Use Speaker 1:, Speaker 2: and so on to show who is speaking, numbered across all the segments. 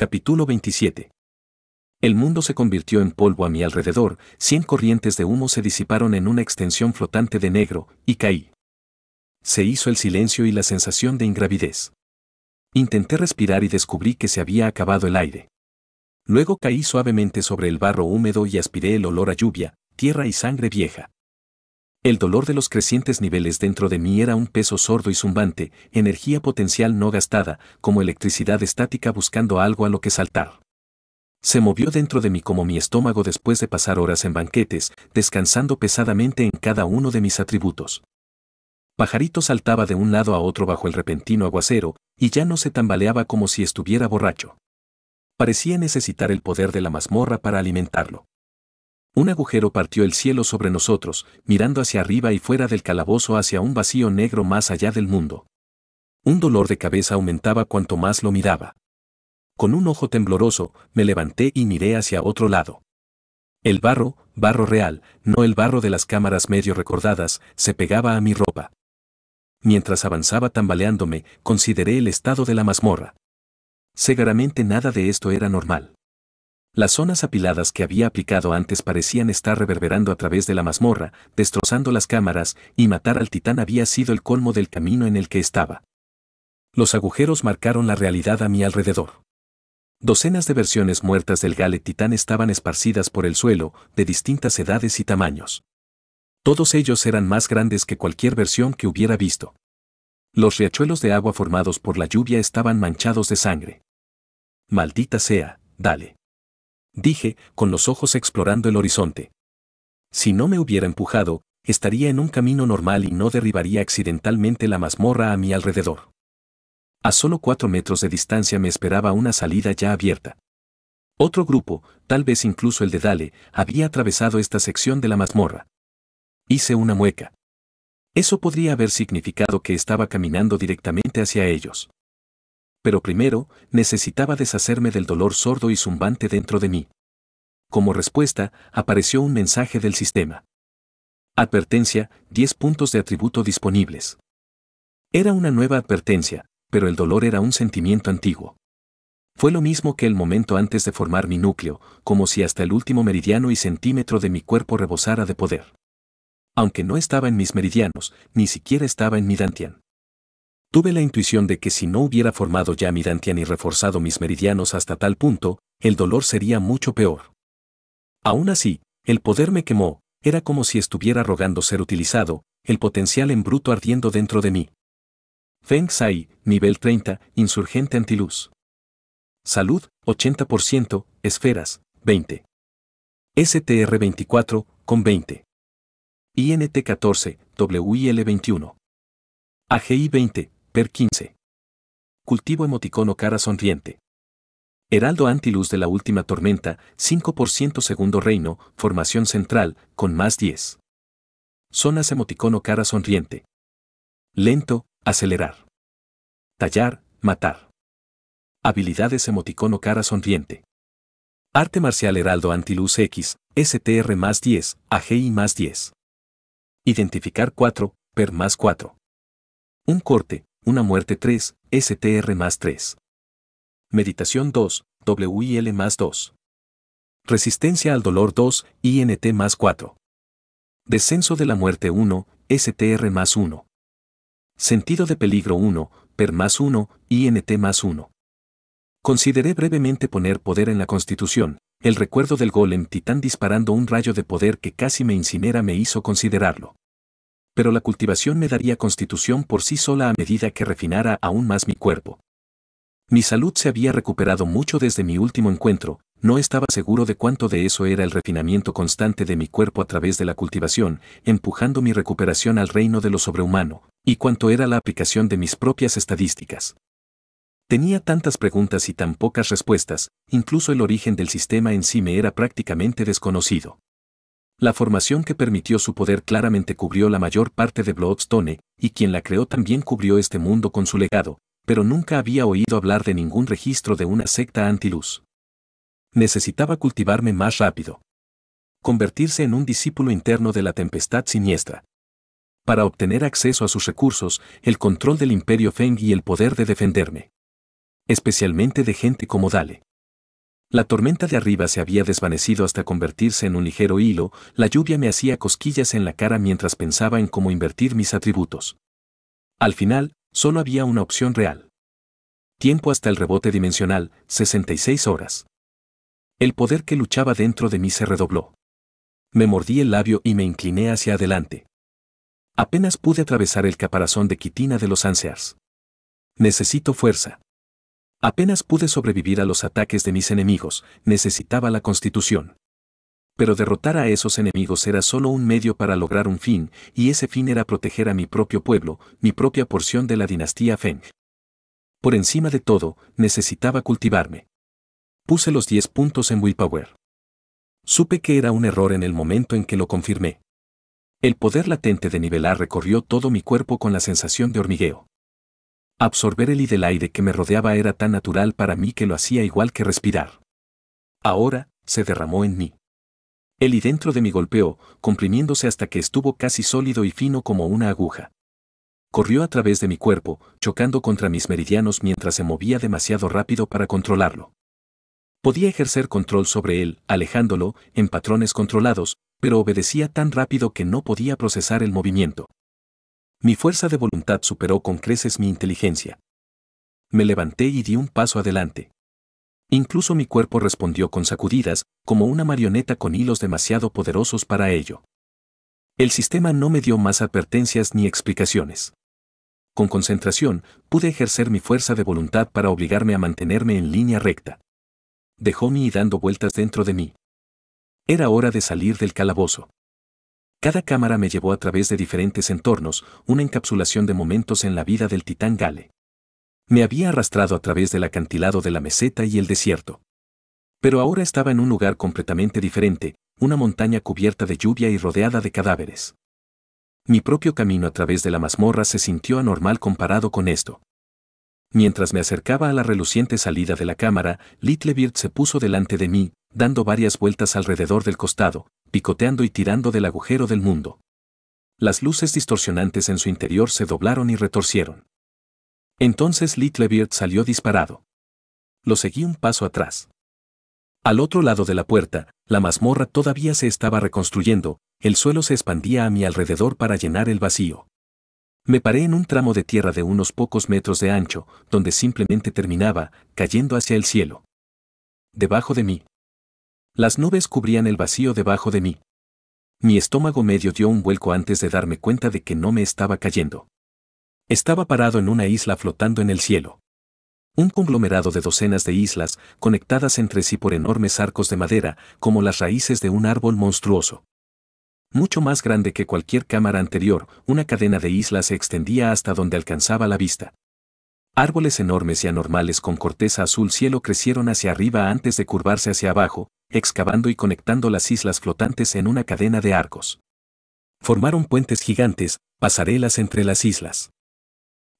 Speaker 1: Capítulo 27. El mundo se convirtió en polvo a mi alrededor, cien corrientes de humo se disiparon en una extensión flotante de negro, y caí. Se hizo el silencio y la sensación de ingravidez. Intenté respirar y descubrí que se había acabado el aire. Luego caí suavemente sobre el barro húmedo y aspiré el olor a lluvia, tierra y sangre vieja. El dolor de los crecientes niveles dentro de mí era un peso sordo y zumbante, energía potencial no gastada, como electricidad estática buscando algo a lo que saltar. Se movió dentro de mí como mi estómago después de pasar horas en banquetes, descansando pesadamente en cada uno de mis atributos. Pajarito saltaba de un lado a otro bajo el repentino aguacero, y ya no se tambaleaba como si estuviera borracho. Parecía necesitar el poder de la mazmorra para alimentarlo. Un agujero partió el cielo sobre nosotros, mirando hacia arriba y fuera del calabozo hacia un vacío negro más allá del mundo. Un dolor de cabeza aumentaba cuanto más lo miraba. Con un ojo tembloroso, me levanté y miré hacia otro lado. El barro, barro real, no el barro de las cámaras medio recordadas, se pegaba a mi ropa. Mientras avanzaba tambaleándome, consideré el estado de la mazmorra. Seguramente nada de esto era normal. Las zonas apiladas que había aplicado antes parecían estar reverberando a través de la mazmorra, destrozando las cámaras, y matar al titán había sido el colmo del camino en el que estaba. Los agujeros marcaron la realidad a mi alrededor. Docenas de versiones muertas del gale titán estaban esparcidas por el suelo, de distintas edades y tamaños. Todos ellos eran más grandes que cualquier versión que hubiera visto. Los riachuelos de agua formados por la lluvia estaban manchados de sangre. Maldita sea, dale dije, con los ojos explorando el horizonte. Si no me hubiera empujado, estaría en un camino normal y no derribaría accidentalmente la mazmorra a mi alrededor. A solo cuatro metros de distancia me esperaba una salida ya abierta. Otro grupo, tal vez incluso el de Dale, había atravesado esta sección de la mazmorra. Hice una mueca. Eso podría haber significado que estaba caminando directamente hacia ellos. Pero primero, necesitaba deshacerme del dolor sordo y zumbante dentro de mí. Como respuesta, apareció un mensaje del sistema. Advertencia, 10 puntos de atributo disponibles. Era una nueva advertencia, pero el dolor era un sentimiento antiguo. Fue lo mismo que el momento antes de formar mi núcleo, como si hasta el último meridiano y centímetro de mi cuerpo rebosara de poder. Aunque no estaba en mis meridianos, ni siquiera estaba en mi Dantian. Tuve la intuición de que si no hubiera formado ya mi Dantian y reforzado mis meridianos hasta tal punto, el dolor sería mucho peor. Aún así, el poder me quemó, era como si estuviera rogando ser utilizado, el potencial en bruto ardiendo dentro de mí. Feng Sai, nivel 30, insurgente antiluz. Salud, 80%, esferas, 20. STR 24, con 20. INT 14, WIL 21. AGI 20, PER 15. Cultivo emoticono cara sonriente. Heraldo Antiluz de la última tormenta, 5% segundo reino, formación central, con más 10. Zonas emoticono cara sonriente. Lento, acelerar. Tallar, matar. Habilidades emoticono cara sonriente. Arte marcial heraldo antiluz X, STR más 10, AGI más 10. Identificar 4, PER más 4. Un corte, una muerte 3, STR más 3. Meditación 2, WIL más 2. Resistencia al dolor 2, INT más 4. Descenso de la muerte 1, STR más 1. Sentido de peligro 1, PER más 1, INT más 1. Consideré brevemente poner poder en la Constitución, el recuerdo del golem titán disparando un rayo de poder que casi me incinera me hizo considerarlo. Pero la cultivación me daría constitución por sí sola a medida que refinara aún más mi cuerpo. Mi salud se había recuperado mucho desde mi último encuentro, no estaba seguro de cuánto de eso era el refinamiento constante de mi cuerpo a través de la cultivación, empujando mi recuperación al reino de lo sobrehumano, y cuánto era la aplicación de mis propias estadísticas. Tenía tantas preguntas y tan pocas respuestas, incluso el origen del sistema en sí me era prácticamente desconocido. La formación que permitió su poder claramente cubrió la mayor parte de Bloodstone, y quien la creó también cubrió este mundo con su legado, pero nunca había oído hablar de ningún registro de una secta antiluz. Necesitaba cultivarme más rápido. Convertirse en un discípulo interno de la tempestad siniestra. Para obtener acceso a sus recursos, el control del imperio Feng y el poder de defenderme. Especialmente de gente como Dale. La tormenta de arriba se había desvanecido hasta convertirse en un ligero hilo, la lluvia me hacía cosquillas en la cara mientras pensaba en cómo invertir mis atributos. Al final, Solo había una opción real. Tiempo hasta el rebote dimensional, 66 horas. El poder que luchaba dentro de mí se redobló. Me mordí el labio y me incliné hacia adelante. Apenas pude atravesar el caparazón de quitina de los Ansears. Necesito fuerza. Apenas pude sobrevivir a los ataques de mis enemigos, necesitaba la constitución pero derrotar a esos enemigos era solo un medio para lograr un fin, y ese fin era proteger a mi propio pueblo, mi propia porción de la dinastía Feng. Por encima de todo, necesitaba cultivarme. Puse los 10 puntos en Willpower. Supe que era un error en el momento en que lo confirmé. El poder latente de nivelar recorrió todo mi cuerpo con la sensación de hormigueo. Absorber el y del aire que me rodeaba era tan natural para mí que lo hacía igual que respirar. Ahora, se derramó en mí. Él y dentro de mí golpeó, comprimiéndose hasta que estuvo casi sólido y fino como una aguja. Corrió a través de mi cuerpo, chocando contra mis meridianos mientras se movía demasiado rápido para controlarlo. Podía ejercer control sobre él, alejándolo, en patrones controlados, pero obedecía tan rápido que no podía procesar el movimiento. Mi fuerza de voluntad superó con creces mi inteligencia. Me levanté y di un paso adelante. Incluso mi cuerpo respondió con sacudidas, como una marioneta con hilos demasiado poderosos para ello. El sistema no me dio más advertencias ni explicaciones. Con concentración, pude ejercer mi fuerza de voluntad para obligarme a mantenerme en línea recta. Dejó mi y dando vueltas dentro de mí. Era hora de salir del calabozo. Cada cámara me llevó a través de diferentes entornos, una encapsulación de momentos en la vida del titán Gale. Me había arrastrado a través del acantilado de la meseta y el desierto. Pero ahora estaba en un lugar completamente diferente, una montaña cubierta de lluvia y rodeada de cadáveres. Mi propio camino a través de la mazmorra se sintió anormal comparado con esto. Mientras me acercaba a la reluciente salida de la cámara, Littlebeard se puso delante de mí, dando varias vueltas alrededor del costado, picoteando y tirando del agujero del mundo. Las luces distorsionantes en su interior se doblaron y retorcieron. Entonces Littlebeard salió disparado. Lo seguí un paso atrás. Al otro lado de la puerta, la mazmorra todavía se estaba reconstruyendo, el suelo se expandía a mi alrededor para llenar el vacío. Me paré en un tramo de tierra de unos pocos metros de ancho, donde simplemente terminaba, cayendo hacia el cielo. Debajo de mí. Las nubes cubrían el vacío debajo de mí. Mi estómago medio dio un vuelco antes de darme cuenta de que no me estaba cayendo. Estaba parado en una isla flotando en el cielo. Un conglomerado de docenas de islas, conectadas entre sí por enormes arcos de madera, como las raíces de un árbol monstruoso. Mucho más grande que cualquier cámara anterior, una cadena de islas se extendía hasta donde alcanzaba la vista. Árboles enormes y anormales con corteza azul cielo crecieron hacia arriba antes de curvarse hacia abajo, excavando y conectando las islas flotantes en una cadena de arcos. Formaron puentes gigantes, pasarelas entre las islas.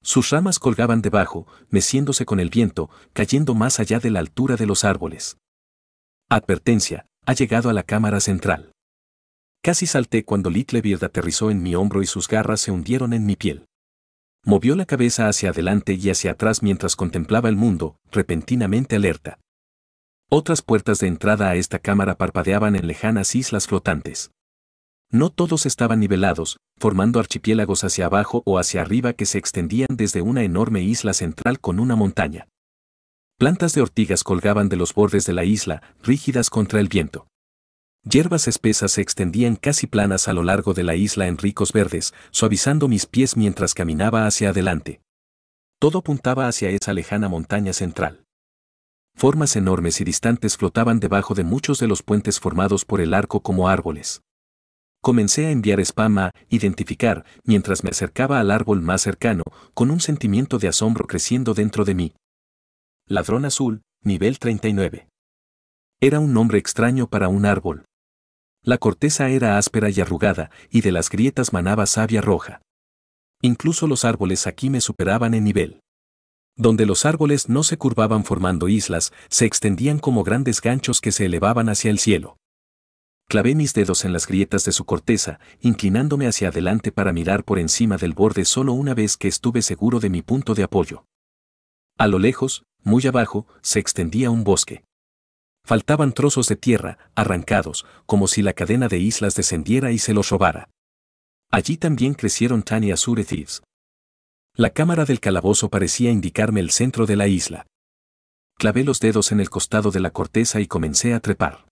Speaker 1: Sus ramas colgaban debajo, meciéndose con el viento, cayendo más allá de la altura de los árboles. Advertencia, ha llegado a la cámara central. Casi salté cuando Bird aterrizó en mi hombro y sus garras se hundieron en mi piel. Movió la cabeza hacia adelante y hacia atrás mientras contemplaba el mundo, repentinamente alerta. Otras puertas de entrada a esta cámara parpadeaban en lejanas islas flotantes. No todos estaban nivelados, formando archipiélagos hacia abajo o hacia arriba que se extendían desde una enorme isla central con una montaña. Plantas de ortigas colgaban de los bordes de la isla, rígidas contra el viento. Hierbas espesas se extendían casi planas a lo largo de la isla en ricos verdes, suavizando mis pies mientras caminaba hacia adelante. Todo apuntaba hacia esa lejana montaña central. Formas enormes y distantes flotaban debajo de muchos de los puentes formados por el arco como árboles. Comencé a enviar spam a identificar mientras me acercaba al árbol más cercano, con un sentimiento de asombro creciendo dentro de mí. Ladrón azul, nivel 39. Era un nombre extraño para un árbol. La corteza era áspera y arrugada, y de las grietas manaba savia roja. Incluso los árboles aquí me superaban en nivel. Donde los árboles no se curvaban formando islas, se extendían como grandes ganchos que se elevaban hacia el cielo clavé mis dedos en las grietas de su corteza, inclinándome hacia adelante para mirar por encima del borde solo una vez que estuve seguro de mi punto de apoyo. A lo lejos, muy abajo, se extendía un bosque. Faltaban trozos de tierra, arrancados, como si la cadena de islas descendiera y se los robara. Allí también crecieron Tania Thieves. La cámara del calabozo parecía indicarme el centro de la isla. Clavé los dedos en el costado de la corteza y comencé a trepar.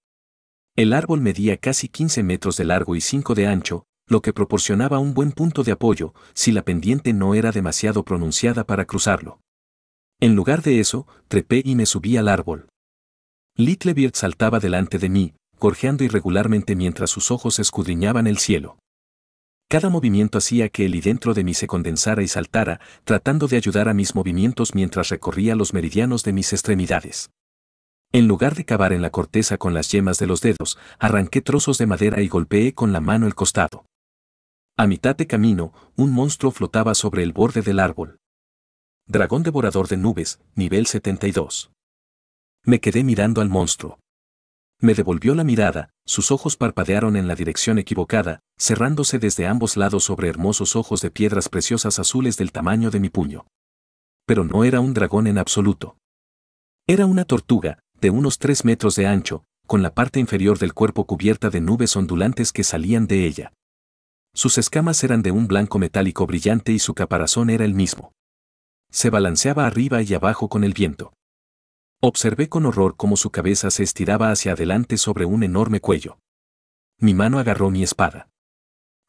Speaker 1: El árbol medía casi 15 metros de largo y 5 de ancho, lo que proporcionaba un buen punto de apoyo si la pendiente no era demasiado pronunciada para cruzarlo. En lugar de eso, trepé y me subí al árbol. Littlebeard saltaba delante de mí, gorjeando irregularmente mientras sus ojos escudriñaban el cielo. Cada movimiento hacía que el y dentro de mí se condensara y saltara, tratando de ayudar a mis movimientos mientras recorría los meridianos de mis extremidades. En lugar de cavar en la corteza con las yemas de los dedos, arranqué trozos de madera y golpeé con la mano el costado. A mitad de camino, un monstruo flotaba sobre el borde del árbol. Dragón devorador de nubes, nivel 72. Me quedé mirando al monstruo. Me devolvió la mirada, sus ojos parpadearon en la dirección equivocada, cerrándose desde ambos lados sobre hermosos ojos de piedras preciosas azules del tamaño de mi puño. Pero no era un dragón en absoluto. Era una tortuga, de unos tres metros de ancho, con la parte inferior del cuerpo cubierta de nubes ondulantes que salían de ella. Sus escamas eran de un blanco metálico brillante y su caparazón era el mismo. Se balanceaba arriba y abajo con el viento. Observé con horror cómo su cabeza se estiraba hacia adelante sobre un enorme cuello. Mi mano agarró mi espada.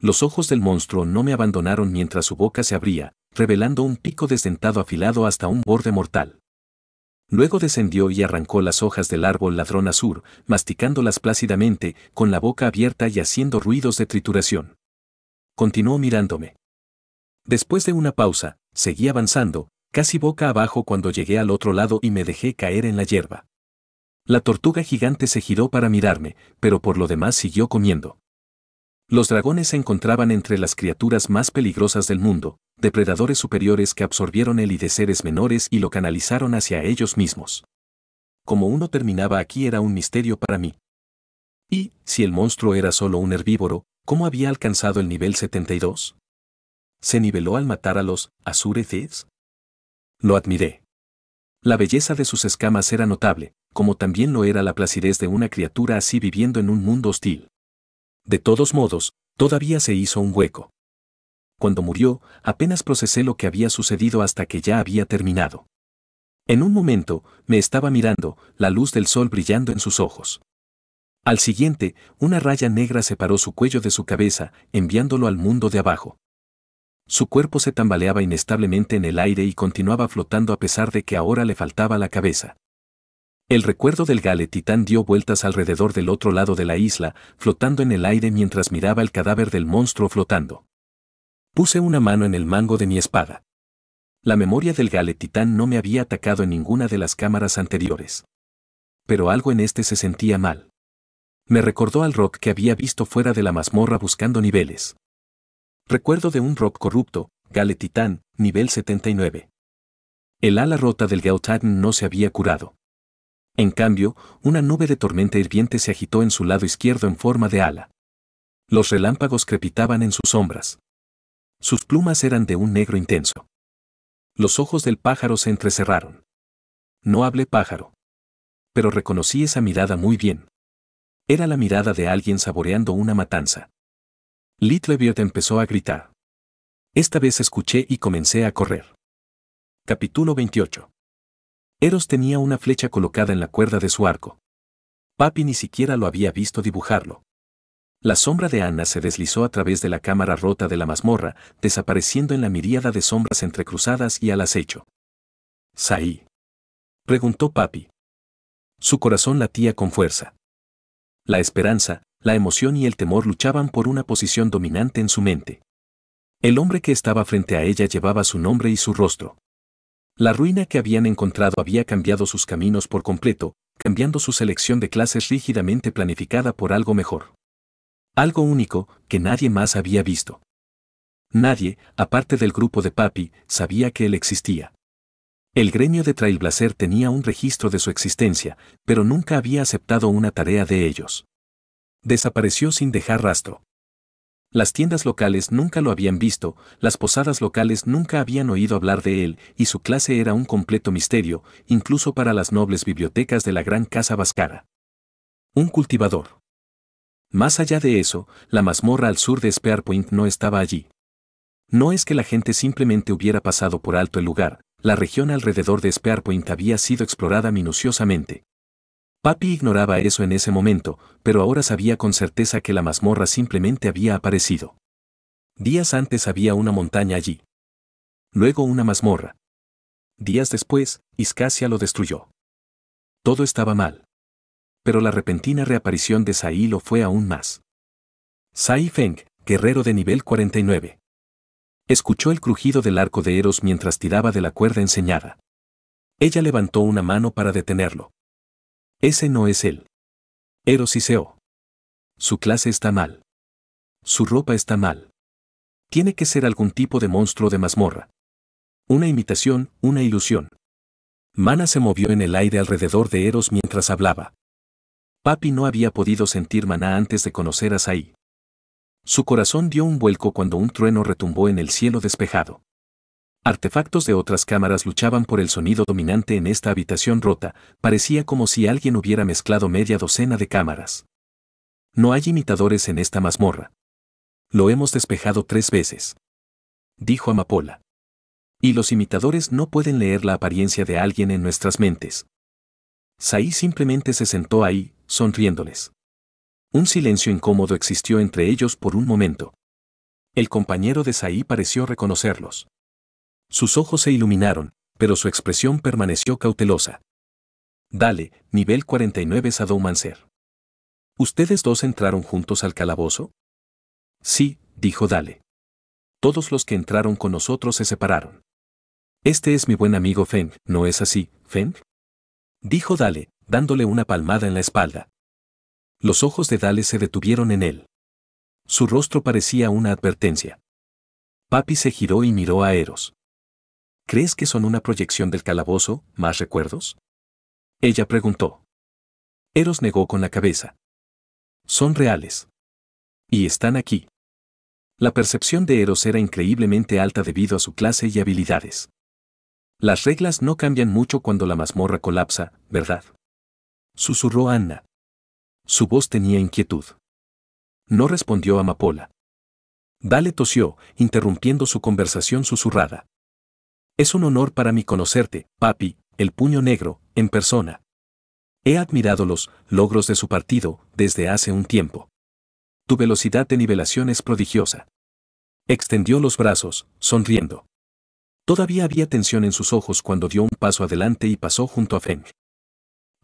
Speaker 1: Los ojos del monstruo no me abandonaron mientras su boca se abría, revelando un pico desdentado afilado hasta un borde mortal. Luego descendió y arrancó las hojas del árbol ladrón azul, masticándolas plácidamente, con la boca abierta y haciendo ruidos de trituración. Continuó mirándome. Después de una pausa, seguí avanzando, casi boca abajo cuando llegué al otro lado y me dejé caer en la hierba. La tortuga gigante se giró para mirarme, pero por lo demás siguió comiendo. Los dragones se encontraban entre las criaturas más peligrosas del mundo, depredadores superiores que absorbieron el y de seres menores y lo canalizaron hacia ellos mismos. Como uno terminaba aquí era un misterio para mí. Y, si el monstruo era solo un herbívoro, ¿cómo había alcanzado el nivel 72? ¿Se niveló al matar a los Azurethis? Lo admiré. La belleza de sus escamas era notable, como también lo era la placidez de una criatura así viviendo en un mundo hostil. De todos modos, todavía se hizo un hueco. Cuando murió, apenas procesé lo que había sucedido hasta que ya había terminado. En un momento, me estaba mirando, la luz del sol brillando en sus ojos. Al siguiente, una raya negra separó su cuello de su cabeza, enviándolo al mundo de abajo. Su cuerpo se tambaleaba inestablemente en el aire y continuaba flotando a pesar de que ahora le faltaba la cabeza. El recuerdo del gale titán dio vueltas alrededor del otro lado de la isla, flotando en el aire mientras miraba el cadáver del monstruo flotando. Puse una mano en el mango de mi espada. La memoria del gale titán no me había atacado en ninguna de las cámaras anteriores. Pero algo en este se sentía mal. Me recordó al rock que había visto fuera de la mazmorra buscando niveles. Recuerdo de un rock corrupto, gale titán, nivel 79. El ala rota del titán no se había curado. En cambio, una nube de tormenta hirviente se agitó en su lado izquierdo en forma de ala. Los relámpagos crepitaban en sus sombras. Sus plumas eran de un negro intenso. Los ojos del pájaro se entrecerraron. No hablé pájaro. Pero reconocí esa mirada muy bien. Era la mirada de alguien saboreando una matanza. Littlebeard empezó a gritar. Esta vez escuché y comencé a correr. Capítulo 28. Eros tenía una flecha colocada en la cuerda de su arco. Papi ni siquiera lo había visto dibujarlo. La sombra de Ana se deslizó a través de la cámara rota de la mazmorra, desapareciendo en la miríada de sombras entrecruzadas y al acecho. ¿Saí? preguntó Papi. Su corazón latía con fuerza. La esperanza, la emoción y el temor luchaban por una posición dominante en su mente. El hombre que estaba frente a ella llevaba su nombre y su rostro. La ruina que habían encontrado había cambiado sus caminos por completo, cambiando su selección de clases rígidamente planificada por algo mejor. Algo único que nadie más había visto. Nadie, aparte del grupo de Papi, sabía que él existía. El gremio de Trailblazer tenía un registro de su existencia, pero nunca había aceptado una tarea de ellos. Desapareció sin dejar rastro. Las tiendas locales nunca lo habían visto, las posadas locales nunca habían oído hablar de él, y su clase era un completo misterio, incluso para las nobles bibliotecas de la gran casa vascara. Un cultivador. Más allá de eso, la mazmorra al sur de Spearpoint no estaba allí. No es que la gente simplemente hubiera pasado por alto el lugar, la región alrededor de Spearpoint había sido explorada minuciosamente, Papi ignoraba eso en ese momento, pero ahora sabía con certeza que la mazmorra simplemente había aparecido. Días antes había una montaña allí. Luego una mazmorra. Días después, Iscasia lo destruyó. Todo estaba mal. Pero la repentina reaparición de Sai lo fue aún más. Sai Feng, guerrero de nivel 49. Escuchó el crujido del arco de Eros mientras tiraba de la cuerda enseñada. Ella levantó una mano para detenerlo. Ese no es él. Eros Seo. Su clase está mal. Su ropa está mal. Tiene que ser algún tipo de monstruo de mazmorra. Una imitación, una ilusión. Mana se movió en el aire alrededor de Eros mientras hablaba. Papi no había podido sentir Mana antes de conocer a Sai. Su corazón dio un vuelco cuando un trueno retumbó en el cielo despejado. Artefactos de otras cámaras luchaban por el sonido dominante en esta habitación rota, parecía como si alguien hubiera mezclado media docena de cámaras. No hay imitadores en esta mazmorra. Lo hemos despejado tres veces. Dijo Amapola. Y los imitadores no pueden leer la apariencia de alguien en nuestras mentes. Saí simplemente se sentó ahí, sonriéndoles. Un silencio incómodo existió entre ellos por un momento. El compañero de Saí pareció reconocerlos. Sus ojos se iluminaron, pero su expresión permaneció cautelosa. Dale, nivel 49 Sadomancer. ¿Ustedes dos entraron juntos al calabozo? Sí, dijo Dale. Todos los que entraron con nosotros se separaron. Este es mi buen amigo Feng, ¿no es así, Feng? Dijo Dale, dándole una palmada en la espalda. Los ojos de Dale se detuvieron en él. Su rostro parecía una advertencia. Papi se giró y miró a Eros. ¿crees que son una proyección del calabozo, más recuerdos? Ella preguntó. Eros negó con la cabeza. Son reales. Y están aquí. La percepción de Eros era increíblemente alta debido a su clase y habilidades. Las reglas no cambian mucho cuando la mazmorra colapsa, ¿verdad? Susurró Anna. Su voz tenía inquietud. No respondió Amapola. Dale tosió, interrumpiendo su conversación susurrada. Es un honor para mí conocerte, papi, el puño negro, en persona. He admirado los logros de su partido desde hace un tiempo. Tu velocidad de nivelación es prodigiosa. Extendió los brazos, sonriendo. Todavía había tensión en sus ojos cuando dio un paso adelante y pasó junto a Feng.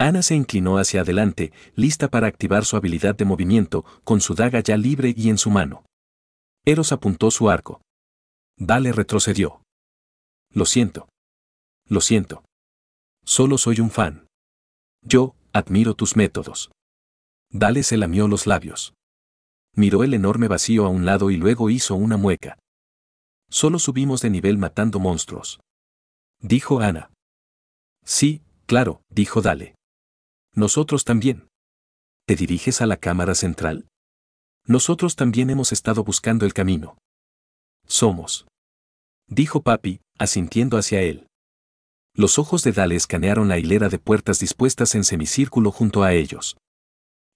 Speaker 1: Ana se inclinó hacia adelante, lista para activar su habilidad de movimiento, con su daga ya libre y en su mano. Eros apuntó su arco. Dale retrocedió. Lo siento. Lo siento. Solo soy un fan. Yo, admiro tus métodos. Dale se lamió los labios. Miró el enorme vacío a un lado y luego hizo una mueca. Solo subimos de nivel matando monstruos. Dijo Ana. Sí, claro, dijo Dale. Nosotros también. ¿Te diriges a la cámara central? Nosotros también hemos estado buscando el camino. Somos. Dijo papi, asintiendo hacia él. Los ojos de Dale escanearon la hilera de puertas dispuestas en semicírculo junto a ellos.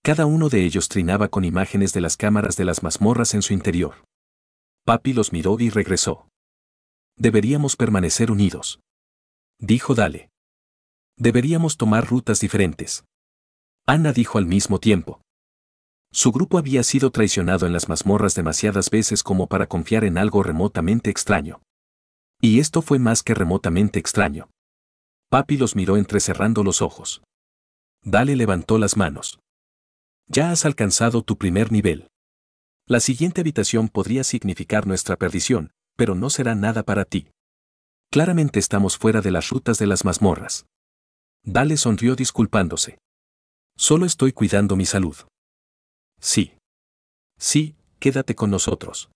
Speaker 1: Cada uno de ellos trinaba con imágenes de las cámaras de las mazmorras en su interior. Papi los miró y regresó. Deberíamos permanecer unidos. Dijo Dale. Deberíamos tomar rutas diferentes. Ana dijo al mismo tiempo. Su grupo había sido traicionado en las mazmorras demasiadas veces como para confiar en algo remotamente extraño. Y esto fue más que remotamente extraño. Papi los miró entrecerrando los ojos. Dale levantó las manos. Ya has alcanzado tu primer nivel. La siguiente habitación podría significar nuestra perdición, pero no será nada para ti. Claramente estamos fuera de las rutas de las mazmorras. Dale sonrió disculpándose. Solo estoy cuidando mi salud. Sí. Sí, quédate con nosotros.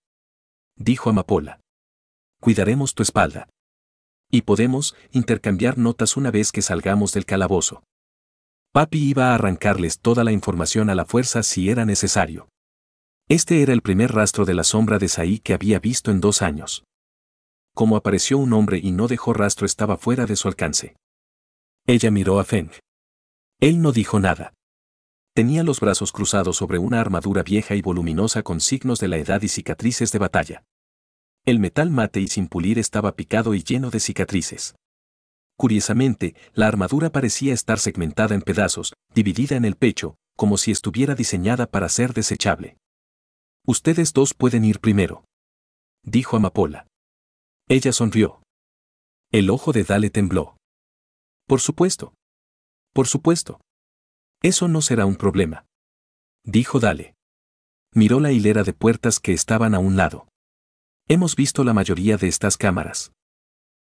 Speaker 1: Dijo Amapola cuidaremos tu espalda. Y podemos intercambiar notas una vez que salgamos del calabozo. Papi iba a arrancarles toda la información a la fuerza si era necesario. Este era el primer rastro de la sombra de Saí que había visto en dos años. Como apareció un hombre y no dejó rastro estaba fuera de su alcance. Ella miró a Feng. Él no dijo nada. Tenía los brazos cruzados sobre una armadura vieja y voluminosa con signos de la edad y cicatrices de batalla. El metal mate y sin pulir estaba picado y lleno de cicatrices. Curiosamente, la armadura parecía estar segmentada en pedazos, dividida en el pecho, como si estuviera diseñada para ser desechable. Ustedes dos pueden ir primero. Dijo Amapola. Ella sonrió. El ojo de Dale tembló. Por supuesto. Por supuesto. Eso no será un problema. Dijo Dale. Miró la hilera de puertas que estaban a un lado. Hemos visto la mayoría de estas cámaras.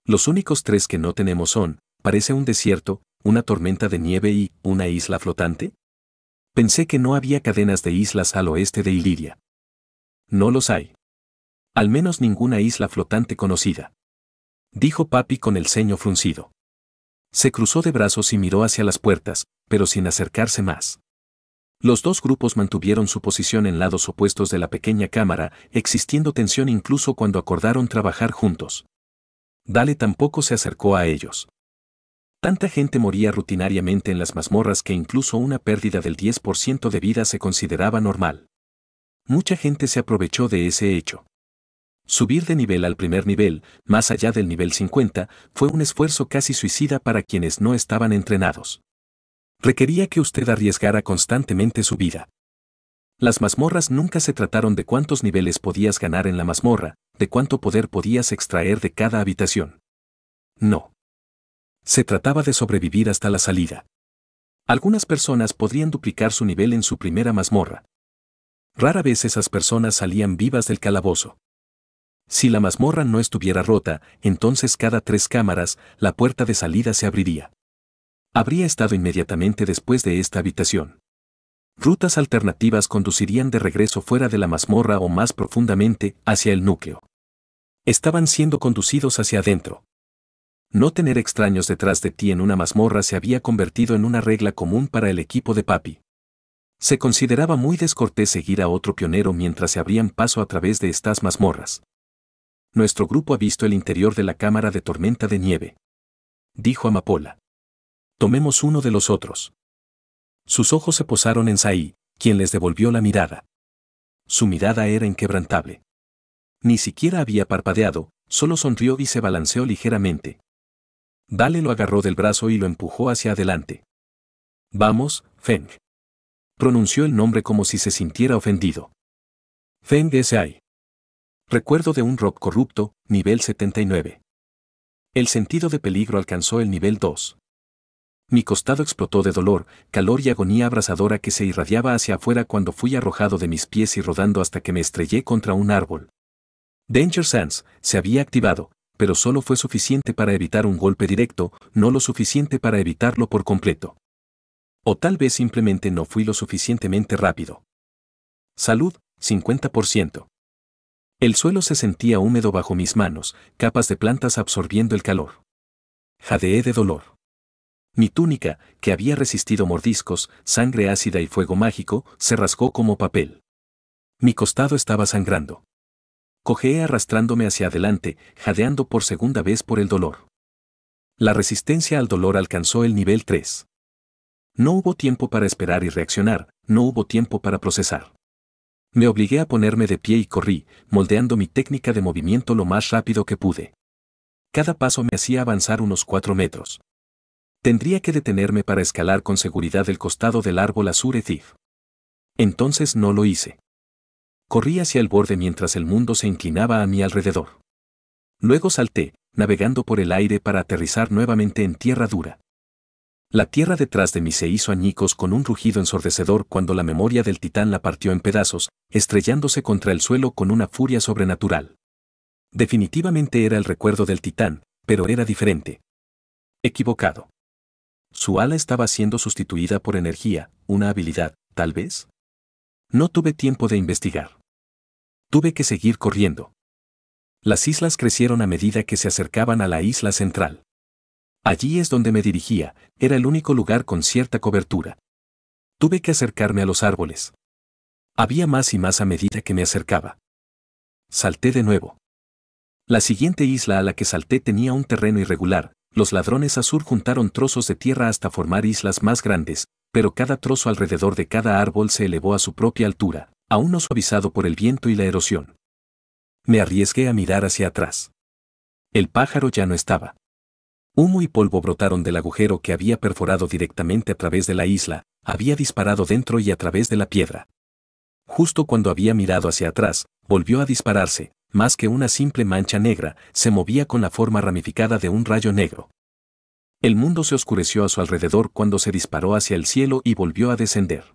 Speaker 1: Los únicos tres que no tenemos son, parece un desierto, una tormenta de nieve y, una isla flotante. Pensé que no había cadenas de islas al oeste de Iliria. No los hay. Al menos ninguna isla flotante conocida. Dijo papi con el ceño fruncido. Se cruzó de brazos y miró hacia las puertas, pero sin acercarse más. Los dos grupos mantuvieron su posición en lados opuestos de la pequeña cámara, existiendo tensión incluso cuando acordaron trabajar juntos. Dale tampoco se acercó a ellos. Tanta gente moría rutinariamente en las mazmorras que incluso una pérdida del 10% de vida se consideraba normal. Mucha gente se aprovechó de ese hecho. Subir de nivel al primer nivel, más allá del nivel 50, fue un esfuerzo casi suicida para quienes no estaban entrenados requería que usted arriesgara constantemente su vida. Las mazmorras nunca se trataron de cuántos niveles podías ganar en la mazmorra, de cuánto poder podías extraer de cada habitación. No. Se trataba de sobrevivir hasta la salida. Algunas personas podrían duplicar su nivel en su primera mazmorra. Rara vez esas personas salían vivas del calabozo. Si la mazmorra no estuviera rota, entonces cada tres cámaras, la puerta de salida se abriría habría estado inmediatamente después de esta habitación. Rutas alternativas conducirían de regreso fuera de la mazmorra o más profundamente hacia el núcleo. Estaban siendo conducidos hacia adentro. No tener extraños detrás de ti en una mazmorra se había convertido en una regla común para el equipo de Papi. Se consideraba muy descortés seguir a otro pionero mientras se abrían paso a través de estas mazmorras. Nuestro grupo ha visto el interior de la cámara de tormenta de nieve. Dijo Amapola. Tomemos uno de los otros. Sus ojos se posaron en Saí, quien les devolvió la mirada. Su mirada era inquebrantable. Ni siquiera había parpadeado, solo sonrió y se balanceó ligeramente. Dale lo agarró del brazo y lo empujó hacia adelante. Vamos, Feng. Pronunció el nombre como si se sintiera ofendido. Feng Sai. Recuerdo de un rock corrupto, nivel 79. El sentido de peligro alcanzó el nivel 2. Mi costado explotó de dolor, calor y agonía abrasadora que se irradiaba hacia afuera cuando fui arrojado de mis pies y rodando hasta que me estrellé contra un árbol. Danger Sands se había activado, pero solo fue suficiente para evitar un golpe directo, no lo suficiente para evitarlo por completo. O tal vez simplemente no fui lo suficientemente rápido. Salud, 50%. El suelo se sentía húmedo bajo mis manos, capas de plantas absorbiendo el calor. Jadeé de dolor. Mi túnica, que había resistido mordiscos, sangre ácida y fuego mágico, se rasgó como papel. Mi costado estaba sangrando. Cojeé arrastrándome hacia adelante, jadeando por segunda vez por el dolor. La resistencia al dolor alcanzó el nivel 3. No hubo tiempo para esperar y reaccionar, no hubo tiempo para procesar. Me obligué a ponerme de pie y corrí, moldeando mi técnica de movimiento lo más rápido que pude. Cada paso me hacía avanzar unos cuatro metros. Tendría que detenerme para escalar con seguridad el costado del árbol azul Entonces no lo hice. Corrí hacia el borde mientras el mundo se inclinaba a mi alrededor. Luego salté, navegando por el aire para aterrizar nuevamente en tierra dura. La tierra detrás de mí se hizo añicos con un rugido ensordecedor cuando la memoria del titán la partió en pedazos, estrellándose contra el suelo con una furia sobrenatural. Definitivamente era el recuerdo del titán, pero era diferente. Equivocado. Su ala estaba siendo sustituida por energía, una habilidad, tal vez. No tuve tiempo de investigar. Tuve que seguir corriendo. Las islas crecieron a medida que se acercaban a la isla central. Allí es donde me dirigía, era el único lugar con cierta cobertura. Tuve que acercarme a los árboles. Había más y más a medida que me acercaba. Salté de nuevo. La siguiente isla a la que salté tenía un terreno irregular, los ladrones azul juntaron trozos de tierra hasta formar islas más grandes, pero cada trozo alrededor de cada árbol se elevó a su propia altura, aún no suavizado por el viento y la erosión. Me arriesgué a mirar hacia atrás. El pájaro ya no estaba. Humo y polvo brotaron del agujero que había perforado directamente a través de la isla, había disparado dentro y a través de la piedra. Justo cuando había mirado hacia atrás, volvió a dispararse, más que una simple mancha negra, se movía con la forma ramificada de un rayo negro. El mundo se oscureció a su alrededor cuando se disparó hacia el cielo y volvió a descender.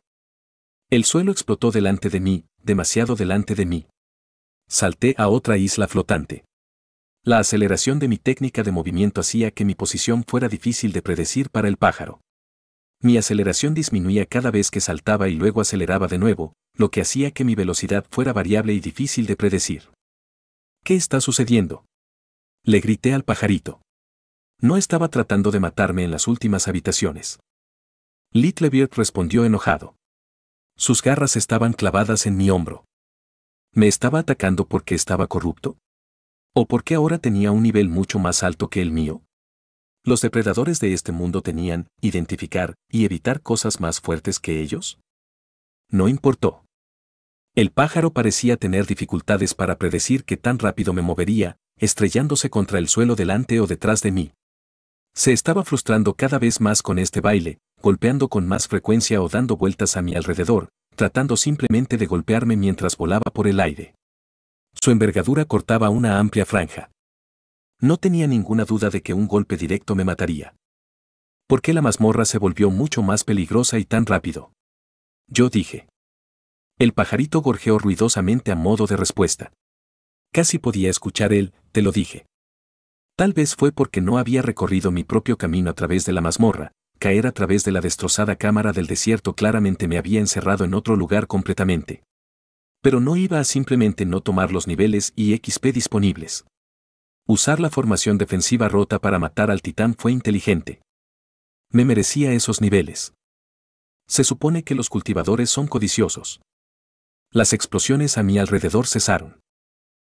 Speaker 1: El suelo explotó delante de mí, demasiado delante de mí. Salté a otra isla flotante. La aceleración de mi técnica de movimiento hacía que mi posición fuera difícil de predecir para el pájaro. Mi aceleración disminuía cada vez que saltaba y luego aceleraba de nuevo, lo que hacía que mi velocidad fuera variable y difícil de predecir. ¿Qué está sucediendo? Le grité al pajarito. No estaba tratando de matarme en las últimas habitaciones. Littlebeard respondió enojado. Sus garras estaban clavadas en mi hombro. ¿Me estaba atacando porque estaba corrupto? ¿O porque ahora tenía un nivel mucho más alto que el mío? ¿Los depredadores de este mundo tenían identificar y evitar cosas más fuertes que ellos? No importó. El pájaro parecía tener dificultades para predecir qué tan rápido me movería, estrellándose contra el suelo delante o detrás de mí. Se estaba frustrando cada vez más con este baile, golpeando con más frecuencia o dando vueltas a mi alrededor, tratando simplemente de golpearme mientras volaba por el aire. Su envergadura cortaba una amplia franja. No tenía ninguna duda de que un golpe directo me mataría. ¿Por qué la mazmorra se volvió mucho más peligrosa y tan rápido? Yo dije. El pajarito gorjeó ruidosamente a modo de respuesta. Casi podía escuchar él, te lo dije. Tal vez fue porque no había recorrido mi propio camino a través de la mazmorra, caer a través de la destrozada cámara del desierto claramente me había encerrado en otro lugar completamente. Pero no iba a simplemente no tomar los niveles y XP disponibles. Usar la formación defensiva rota para matar al titán fue inteligente. Me merecía esos niveles. Se supone que los cultivadores son codiciosos. Las explosiones a mi alrededor cesaron.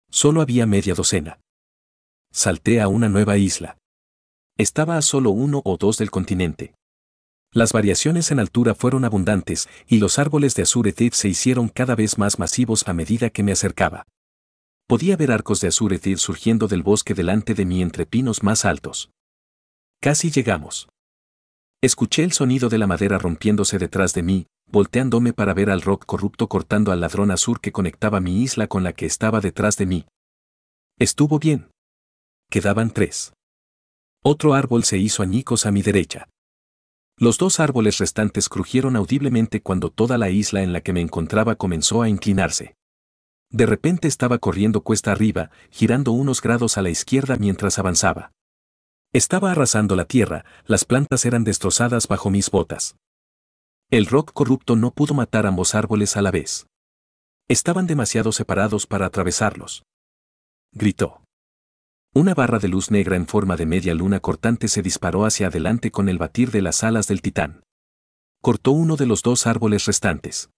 Speaker 1: Solo había media docena. Salté a una nueva isla. Estaba a solo uno o dos del continente. Las variaciones en altura fueron abundantes y los árboles de Azurethir se hicieron cada vez más masivos a medida que me acercaba. Podía ver arcos de Azurethir surgiendo del bosque delante de mí entre pinos más altos. Casi llegamos. Escuché el sonido de la madera rompiéndose detrás de mí volteándome para ver al rock corrupto cortando al ladrón azul que conectaba mi isla con la que estaba detrás de mí. Estuvo bien. Quedaban tres. Otro árbol se hizo añicos a mi derecha. Los dos árboles restantes crujieron audiblemente cuando toda la isla en la que me encontraba comenzó a inclinarse. De repente estaba corriendo cuesta arriba, girando unos grados a la izquierda mientras avanzaba. Estaba arrasando la tierra, las plantas eran destrozadas bajo mis botas. El rock corrupto no pudo matar ambos árboles a la vez. Estaban demasiado separados para atravesarlos. Gritó. Una barra de luz negra en forma de media luna cortante se disparó hacia adelante con el batir de las alas del titán. Cortó uno de los dos árboles restantes.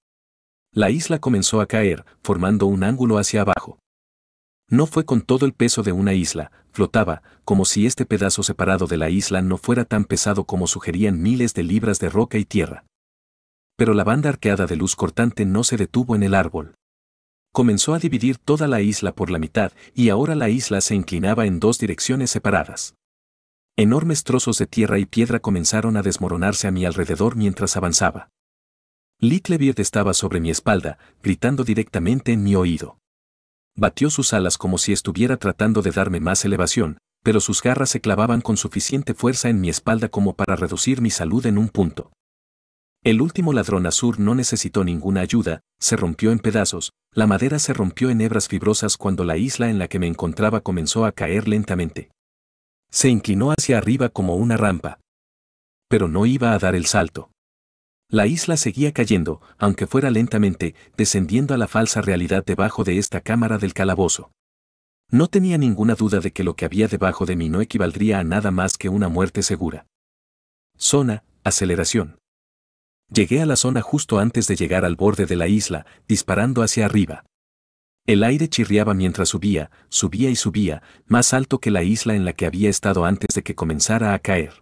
Speaker 1: La isla comenzó a caer, formando un ángulo hacia abajo. No fue con todo el peso de una isla, flotaba, como si este pedazo separado de la isla no fuera tan pesado como sugerían miles de libras de roca y tierra pero la banda arqueada de luz cortante no se detuvo en el árbol. Comenzó a dividir toda la isla por la mitad y ahora la isla se inclinaba en dos direcciones separadas. Enormes trozos de tierra y piedra comenzaron a desmoronarse a mi alrededor mientras avanzaba. Littlebeard estaba sobre mi espalda, gritando directamente en mi oído. Batió sus alas como si estuviera tratando de darme más elevación, pero sus garras se clavaban con suficiente fuerza en mi espalda como para reducir mi salud en un punto. El último ladrón azul no necesitó ninguna ayuda, se rompió en pedazos, la madera se rompió en hebras fibrosas cuando la isla en la que me encontraba comenzó a caer lentamente. Se inclinó hacia arriba como una rampa. Pero no iba a dar el salto. La isla seguía cayendo, aunque fuera lentamente, descendiendo a la falsa realidad debajo de esta cámara del calabozo. No tenía ninguna duda de que lo que había debajo de mí no equivaldría a nada más que una muerte segura. Zona, aceleración. Llegué a la zona justo antes de llegar al borde de la isla, disparando hacia arriba. El aire chirriaba mientras subía, subía y subía, más alto que la isla en la que había estado antes de que comenzara a caer.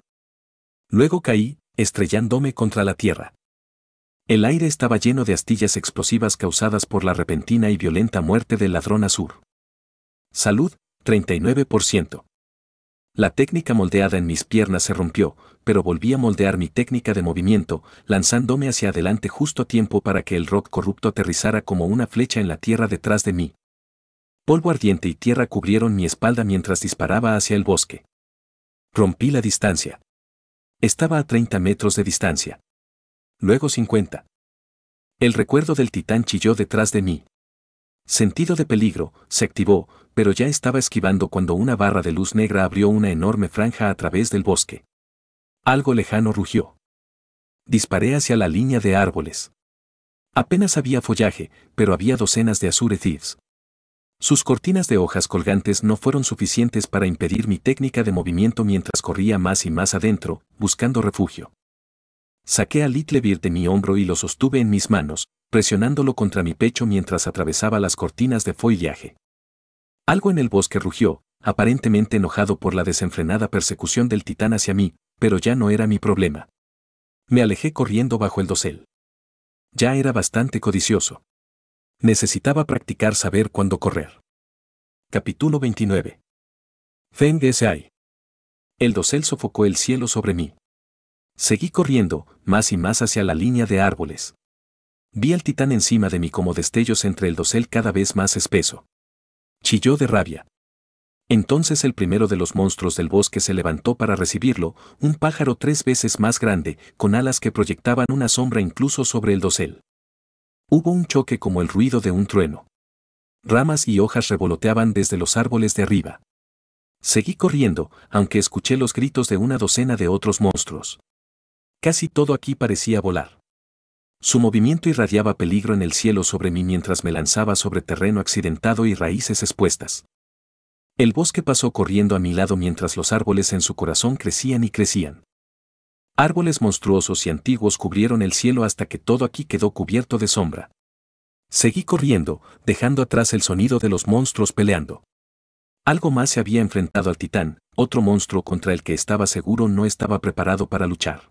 Speaker 1: Luego caí, estrellándome contra la tierra. El aire estaba lleno de astillas explosivas causadas por la repentina y violenta muerte del ladrón azul. Salud, 39%. La técnica moldeada en mis piernas se rompió, pero volví a moldear mi técnica de movimiento, lanzándome hacia adelante justo a tiempo para que el rock corrupto aterrizara como una flecha en la tierra detrás de mí. Polvo ardiente y tierra cubrieron mi espalda mientras disparaba hacia el bosque. Rompí la distancia. Estaba a 30 metros de distancia. Luego 50. El recuerdo del titán chilló detrás de mí. Sentido de peligro, se activó, pero ya estaba esquivando cuando una barra de luz negra abrió una enorme franja a través del bosque. Algo lejano rugió. Disparé hacia la línea de árboles. Apenas había follaje, pero había docenas de azure thieves. Sus cortinas de hojas colgantes no fueron suficientes para impedir mi técnica de movimiento mientras corría más y más adentro, buscando refugio. Saqué a Litlevir de mi hombro y lo sostuve en mis manos, presionándolo contra mi pecho mientras atravesaba las cortinas de follaje. Algo en el bosque rugió, aparentemente enojado por la desenfrenada persecución del titán hacia mí, pero ya no era mi problema. Me alejé corriendo bajo el dosel. Ya era bastante codicioso. Necesitaba practicar saber cuándo correr. Capítulo 29. Feng Sai. El dosel sofocó el cielo sobre mí. Seguí corriendo, más y más hacia la línea de árboles. Vi al titán encima de mí como destellos entre el dosel cada vez más espeso. Chilló de rabia. Entonces el primero de los monstruos del bosque se levantó para recibirlo, un pájaro tres veces más grande, con alas que proyectaban una sombra incluso sobre el dosel. Hubo un choque como el ruido de un trueno. Ramas y hojas revoloteaban desde los árboles de arriba. Seguí corriendo, aunque escuché los gritos de una docena de otros monstruos. Casi todo aquí parecía volar. Su movimiento irradiaba peligro en el cielo sobre mí mientras me lanzaba sobre terreno accidentado y raíces expuestas. El bosque pasó corriendo a mi lado mientras los árboles en su corazón crecían y crecían. Árboles monstruosos y antiguos cubrieron el cielo hasta que todo aquí quedó cubierto de sombra. Seguí corriendo, dejando atrás el sonido de los monstruos peleando. Algo más se había enfrentado al titán, otro monstruo contra el que estaba seguro no estaba preparado para luchar.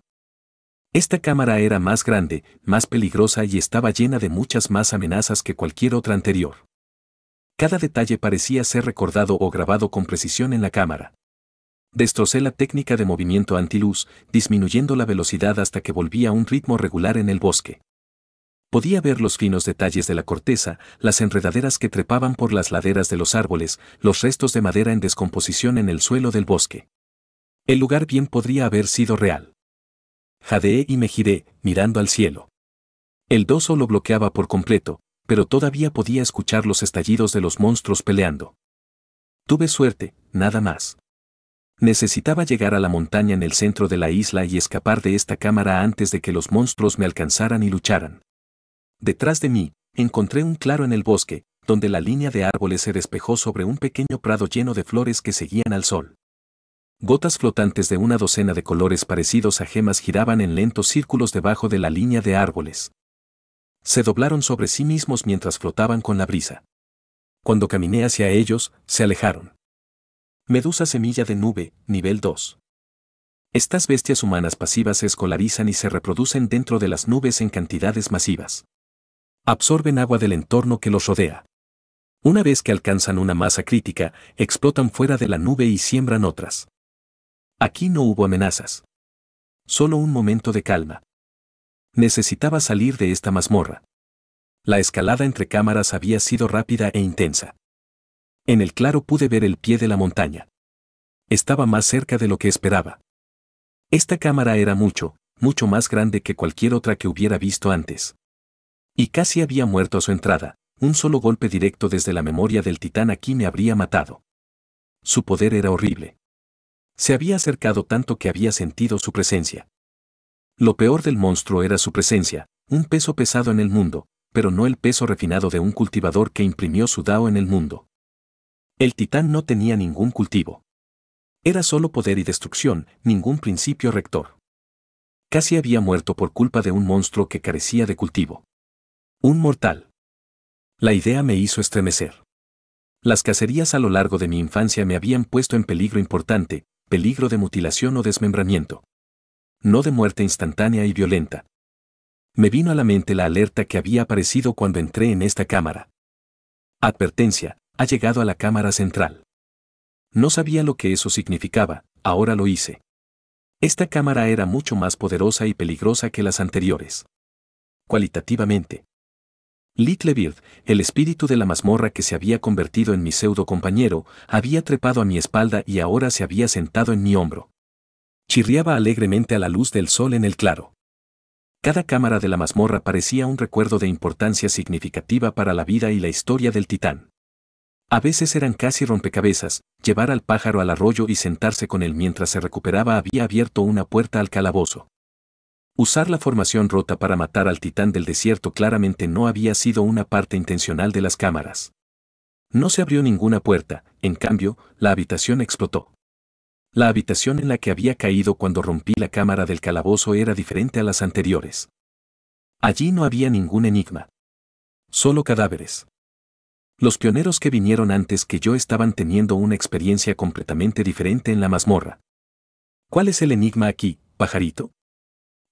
Speaker 1: Esta cámara era más grande, más peligrosa y estaba llena de muchas más amenazas que cualquier otra anterior. Cada detalle parecía ser recordado o grabado con precisión en la cámara. Destrocé la técnica de movimiento antiluz, disminuyendo la velocidad hasta que volvía a un ritmo regular en el bosque. Podía ver los finos detalles de la corteza, las enredaderas que trepaban por las laderas de los árboles, los restos de madera en descomposición en el suelo del bosque. El lugar bien podría haber sido real. Jadeé y me giré, mirando al cielo. El doso lo bloqueaba por completo, pero todavía podía escuchar los estallidos de los monstruos peleando. Tuve suerte, nada más. Necesitaba llegar a la montaña en el centro de la isla y escapar de esta cámara antes de que los monstruos me alcanzaran y lucharan. Detrás de mí, encontré un claro en el bosque, donde la línea de árboles se despejó sobre un pequeño prado lleno de flores que seguían al sol. Gotas flotantes de una docena de colores parecidos a gemas giraban en lentos círculos debajo de la línea de árboles. Se doblaron sobre sí mismos mientras flotaban con la brisa. Cuando caminé hacia ellos, se alejaron. Medusa semilla de nube, nivel 2. Estas bestias humanas pasivas se escolarizan y se reproducen dentro de las nubes en cantidades masivas. Absorben agua del entorno que los rodea. Una vez que alcanzan una masa crítica, explotan fuera de la nube y siembran otras. Aquí no hubo amenazas. Solo un momento de calma. Necesitaba salir de esta mazmorra. La escalada entre cámaras había sido rápida e intensa. En el claro pude ver el pie de la montaña. Estaba más cerca de lo que esperaba. Esta cámara era mucho, mucho más grande que cualquier otra que hubiera visto antes. Y casi había muerto a su entrada, un solo golpe directo desde la memoria del titán aquí me habría matado. Su poder era horrible. Se había acercado tanto que había sentido su presencia. Lo peor del monstruo era su presencia, un peso pesado en el mundo, pero no el peso refinado de un cultivador que imprimió su Dao en el mundo. El titán no tenía ningún cultivo. Era solo poder y destrucción, ningún principio rector. Casi había muerto por culpa de un monstruo que carecía de cultivo. Un mortal. La idea me hizo estremecer. Las cacerías a lo largo de mi infancia me habían puesto en peligro importante, peligro de mutilación o desmembramiento. No de muerte instantánea y violenta. Me vino a la mente la alerta que había aparecido cuando entré en esta cámara. Advertencia, ha llegado a la cámara central. No sabía lo que eso significaba, ahora lo hice. Esta cámara era mucho más poderosa y peligrosa que las anteriores. Cualitativamente. Littlebird, el espíritu de la mazmorra que se había convertido en mi pseudo compañero, había trepado a mi espalda y ahora se había sentado en mi hombro. Chirriaba alegremente a la luz del sol en el claro. Cada cámara de la mazmorra parecía un recuerdo de importancia significativa para la vida y la historia del titán. A veces eran casi rompecabezas, llevar al pájaro al arroyo y sentarse con él mientras se recuperaba había abierto una puerta al calabozo. Usar la formación rota para matar al titán del desierto claramente no había sido una parte intencional de las cámaras. No se abrió ninguna puerta, en cambio, la habitación explotó. La habitación en la que había caído cuando rompí la cámara del calabozo era diferente a las anteriores. Allí no había ningún enigma. Solo cadáveres. Los pioneros que vinieron antes que yo estaban teniendo una experiencia completamente diferente en la mazmorra. ¿Cuál es el enigma aquí, pajarito?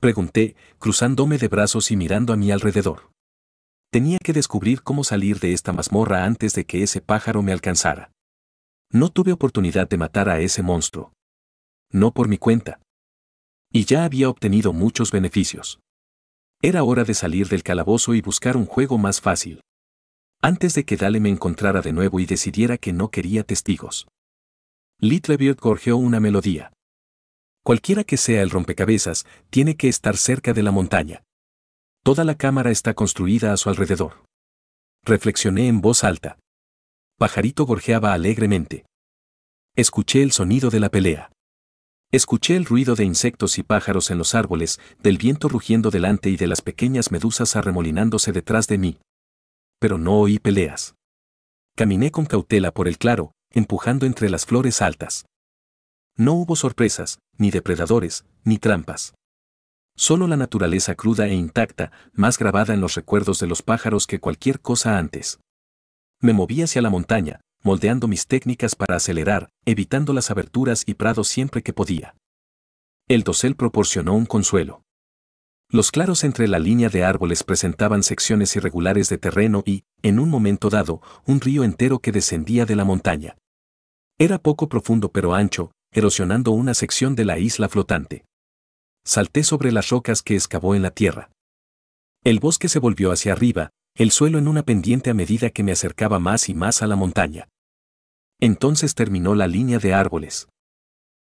Speaker 1: Pregunté, cruzándome de brazos y mirando a mi alrededor. Tenía que descubrir cómo salir de esta mazmorra antes de que ese pájaro me alcanzara. No tuve oportunidad de matar a ese monstruo. No por mi cuenta. Y ya había obtenido muchos beneficios. Era hora de salir del calabozo y buscar un juego más fácil. Antes de que Dale me encontrara de nuevo y decidiera que no quería testigos. Little Beard gorjeó una melodía. Cualquiera que sea el rompecabezas, tiene que estar cerca de la montaña. Toda la cámara está construida a su alrededor. Reflexioné en voz alta. Pajarito gorjeaba alegremente. Escuché el sonido de la pelea. Escuché el ruido de insectos y pájaros en los árboles, del viento rugiendo delante y de las pequeñas medusas arremolinándose detrás de mí. Pero no oí peleas. Caminé con cautela por el claro, empujando entre las flores altas. No hubo sorpresas, ni depredadores, ni trampas. Solo la naturaleza cruda e intacta, más grabada en los recuerdos de los pájaros que cualquier cosa antes. Me moví hacia la montaña, moldeando mis técnicas para acelerar, evitando las aberturas y prados siempre que podía. El dosel proporcionó un consuelo. Los claros entre la línea de árboles presentaban secciones irregulares de terreno y, en un momento dado, un río entero que descendía de la montaña. Era poco profundo pero ancho, erosionando una sección de la isla flotante. Salté sobre las rocas que excavó en la tierra. El bosque se volvió hacia arriba, el suelo en una pendiente a medida que me acercaba más y más a la montaña. Entonces terminó la línea de árboles.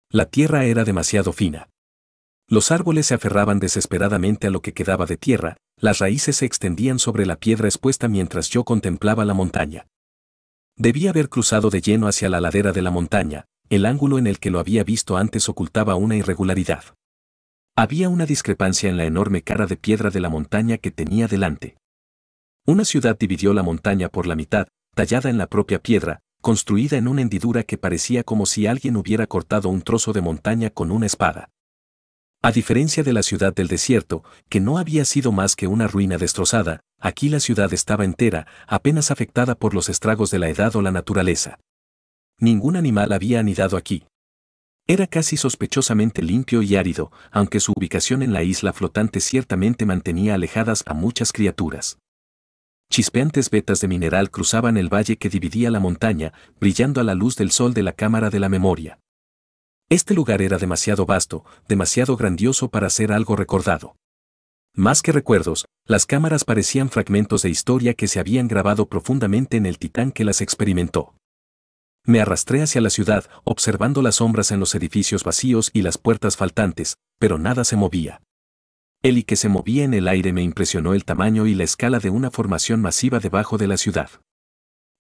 Speaker 1: La tierra era demasiado fina. Los árboles se aferraban desesperadamente a lo que quedaba de tierra, las raíces se extendían sobre la piedra expuesta mientras yo contemplaba la montaña. Debí haber cruzado de lleno hacia la ladera de la montaña, el ángulo en el que lo había visto antes ocultaba una irregularidad. Había una discrepancia en la enorme cara de piedra de la montaña que tenía delante. Una ciudad dividió la montaña por la mitad, tallada en la propia piedra, construida en una hendidura que parecía como si alguien hubiera cortado un trozo de montaña con una espada. A diferencia de la ciudad del desierto, que no había sido más que una ruina destrozada, aquí la ciudad estaba entera, apenas afectada por los estragos de la edad o la naturaleza. Ningún animal había anidado aquí. Era casi sospechosamente limpio y árido, aunque su ubicación en la isla flotante ciertamente mantenía alejadas a muchas criaturas. Chispeantes vetas de mineral cruzaban el valle que dividía la montaña, brillando a la luz del sol de la cámara de la memoria. Este lugar era demasiado vasto, demasiado grandioso para ser algo recordado. Más que recuerdos, las cámaras parecían fragmentos de historia que se habían grabado profundamente en el titán que las experimentó. Me arrastré hacia la ciudad, observando las sombras en los edificios vacíos y las puertas faltantes, pero nada se movía. El y que se movía en el aire me impresionó el tamaño y la escala de una formación masiva debajo de la ciudad.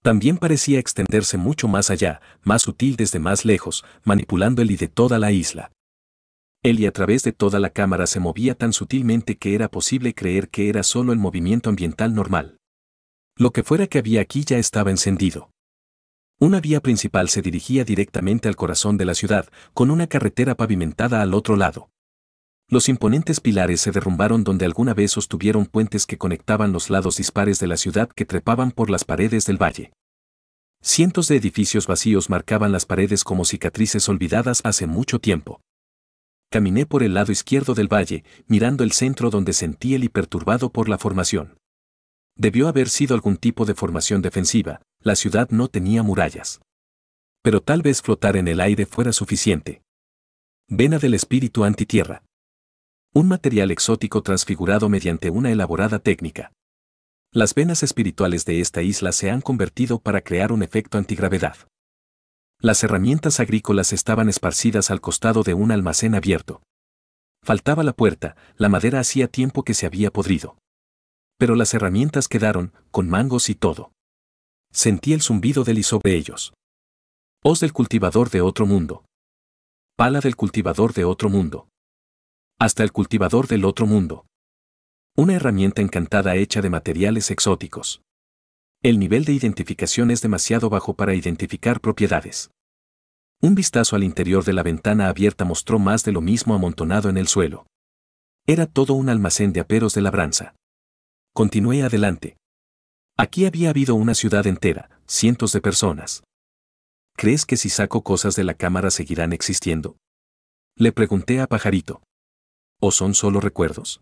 Speaker 1: También parecía extenderse mucho más allá, más sutil desde más lejos, manipulando el y de toda la isla. El y a través de toda la cámara se movía tan sutilmente que era posible creer que era solo el movimiento ambiental normal. Lo que fuera que había aquí ya estaba encendido. Una vía principal se dirigía directamente al corazón de la ciudad, con una carretera pavimentada al otro lado. Los imponentes pilares se derrumbaron donde alguna vez sostuvieron puentes que conectaban los lados dispares de la ciudad que trepaban por las paredes del valle. Cientos de edificios vacíos marcaban las paredes como cicatrices olvidadas hace mucho tiempo. Caminé por el lado izquierdo del valle, mirando el centro donde sentí el hiperturbado por la formación debió haber sido algún tipo de formación defensiva, la ciudad no tenía murallas. Pero tal vez flotar en el aire fuera suficiente. Vena del espíritu antitierra. Un material exótico transfigurado mediante una elaborada técnica. Las venas espirituales de esta isla se han convertido para crear un efecto antigravedad. Las herramientas agrícolas estaban esparcidas al costado de un almacén abierto. Faltaba la puerta, la madera hacía tiempo que se había podrido pero las herramientas quedaron, con mangos y todo. Sentí el zumbido del y sobre ellos. Hoz del cultivador de otro mundo. Pala del cultivador de otro mundo. Hasta el cultivador del otro mundo. Una herramienta encantada hecha de materiales exóticos. El nivel de identificación es demasiado bajo para identificar propiedades. Un vistazo al interior de la ventana abierta mostró más de lo mismo amontonado en el suelo. Era todo un almacén de aperos de labranza. Continué adelante. Aquí había habido una ciudad entera, cientos de personas. ¿Crees que si saco cosas de la cámara seguirán existiendo? Le pregunté a Pajarito. ¿O son solo recuerdos?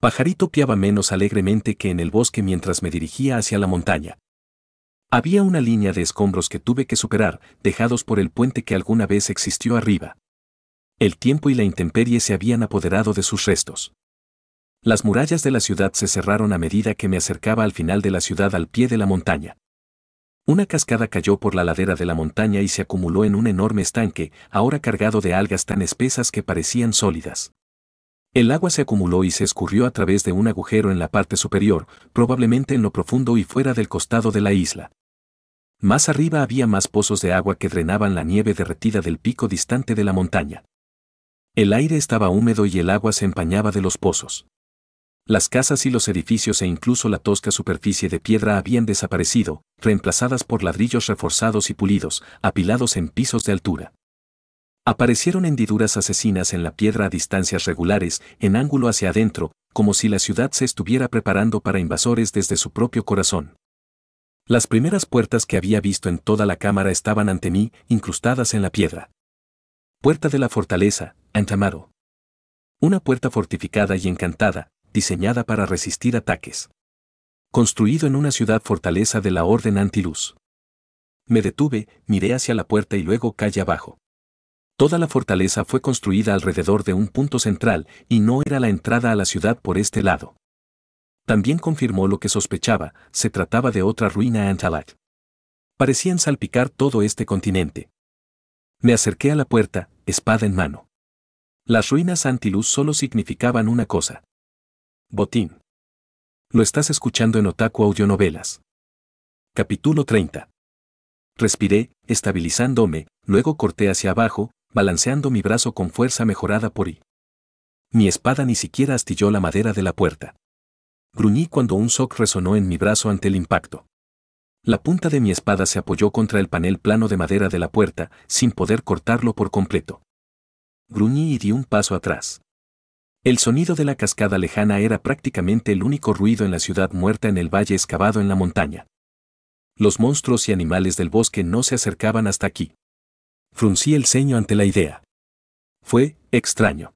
Speaker 1: Pajarito piaba menos alegremente que en el bosque mientras me dirigía hacia la montaña. Había una línea de escombros que tuve que superar, dejados por el puente que alguna vez existió arriba. El tiempo y la intemperie se habían apoderado de sus restos. Las murallas de la ciudad se cerraron a medida que me acercaba al final de la ciudad al pie de la montaña. Una cascada cayó por la ladera de la montaña y se acumuló en un enorme estanque, ahora cargado de algas tan espesas que parecían sólidas. El agua se acumuló y se escurrió a través de un agujero en la parte superior, probablemente en lo profundo y fuera del costado de la isla. Más arriba había más pozos de agua que drenaban la nieve derretida del pico distante de la montaña. El aire estaba húmedo y el agua se empañaba de los pozos. Las casas y los edificios e incluso la tosca superficie de piedra habían desaparecido, reemplazadas por ladrillos reforzados y pulidos, apilados en pisos de altura. Aparecieron hendiduras asesinas en la piedra a distancias regulares, en ángulo hacia adentro, como si la ciudad se estuviera preparando para invasores desde su propio corazón. Las primeras puertas que había visto en toda la cámara estaban ante mí, incrustadas en la piedra. Puerta de la fortaleza, Antamaro. Una puerta fortificada y encantada, diseñada para resistir ataques. Construido en una ciudad fortaleza de la Orden Antiluz. Me detuve, miré hacia la puerta y luego calle abajo. Toda la fortaleza fue construida alrededor de un punto central y no era la entrada a la ciudad por este lado. También confirmó lo que sospechaba, se trataba de otra ruina Antalat. Parecían salpicar todo este continente. Me acerqué a la puerta, espada en mano. Las ruinas Antiluz solo significaban una cosa. Botín. Lo estás escuchando en Otaku Audionovelas. Capítulo 30. Respiré, estabilizándome, luego corté hacia abajo, balanceando mi brazo con fuerza mejorada por I. Mi espada ni siquiera astilló la madera de la puerta. Gruñí cuando un soc resonó en mi brazo ante el impacto. La punta de mi espada se apoyó contra el panel plano de madera de la puerta, sin poder cortarlo por completo. Gruñí y di un paso atrás. El sonido de la cascada lejana era prácticamente el único ruido en la ciudad muerta en el valle excavado en la montaña. Los monstruos y animales del bosque no se acercaban hasta aquí. Fruncí el ceño ante la idea. Fue extraño.